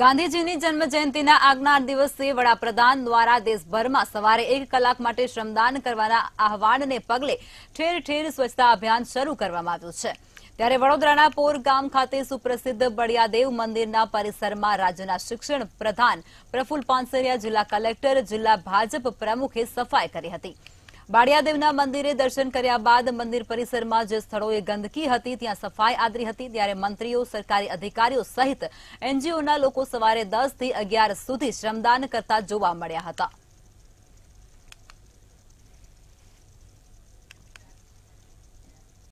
ગાંધીજીની જન્મજયંતીના આગના દિવસે વડાપ્રધાન દ્વારા દેશભરમાં સવારે એક કલાક માટે શ્રમદાન કરવાના આહવાનને પગલે ઠેર ઠેર સ્વચ્છતા અભિયાન શરૂ કરવામાં આવ્યું છે ત્યારે વડોદરાના પોર ગામ ખાતે સુપ્રસિદ્ધ બળિયાદેવ મંદિરના પરિસરમાં રાજ્યના શિક્ષણ પ્રધાન પ્રફુલ પાનસરિયા જિલ્લા કલેક્ટર જિલ્લા ભાજપ પ્રમુખે સફાઈ કરી હતી બાળિયાદેવના મંદિરે દર્શન કર્યા બાદ મંદિર પરિસરમાં જે સ્થળોએ ગંદકી હતી ત્યાં સફાઈ આદરી હતી ત્યારે મંત્રીઓ સરકારી અધિકારીઓ સહિત એનજીઓના લોકો સવારે દસ થી અગિયાર સુધી શ્રમદાન કરતા જોવા મળ્યા હતા